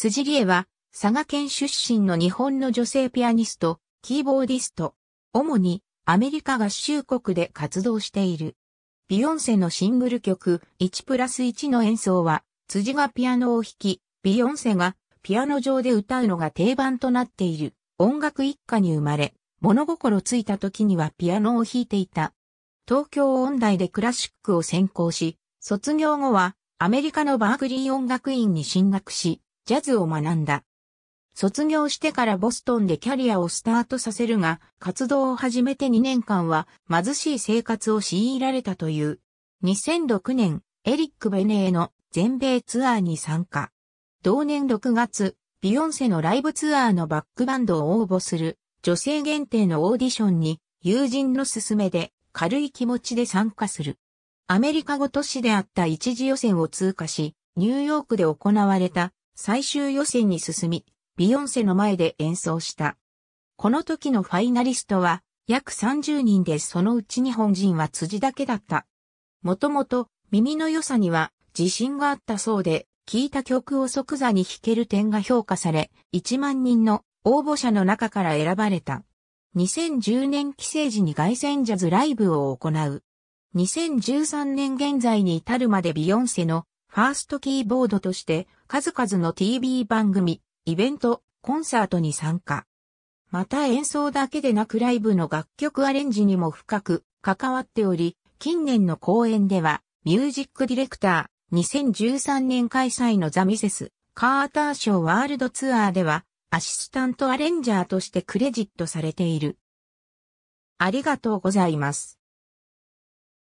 辻理恵は、佐賀県出身の日本の女性ピアニスト、キーボーディスト。主に、アメリカ合衆国で活動している。ビヨンセのシングル曲、1プラス1の演奏は、辻がピアノを弾き、ビヨンセがピアノ上で歌うのが定番となっている音楽一家に生まれ、物心ついた時にはピアノを弾いていた。東京音大でクラシックを専攻し、卒業後はアメリカのバークリー音楽院に進学し、ジャズを学んだ。卒業してからボストンでキャリアをスタートさせるが、活動を始めて2年間は貧しい生活を強いられたという。2006年、エリック・ベネーの全米ツアーに参加。同年6月、ビヨンセのライブツアーのバックバンドを応募する女性限定のオーディションに友人の勧めで軽い気持ちで参加する。アメリカ語都市であった一次予選を通過し、ニューヨークで行われた最終予選に進み、ビヨンセの前で演奏した。この時のファイナリストは約30人でそのうち日本人は辻だけだった。もともと耳の良さには自信があったそうで、聴いた曲を即座に弾ける点が評価され、1万人の応募者の中から選ばれた。2010年帰省時に外旋ジャズライブを行う。2013年現在に至るまでビヨンセのファーストキーボードとして数々の TV 番組、イベント、コンサートに参加。また演奏だけでなくライブの楽曲アレンジにも深く関わっており、近年の公演では、ミュージックディレクター、2013年開催のザ・ミセス、カーター賞ワールドツアーでは、アシスタントアレンジャーとしてクレジットされている。ありがとうございます。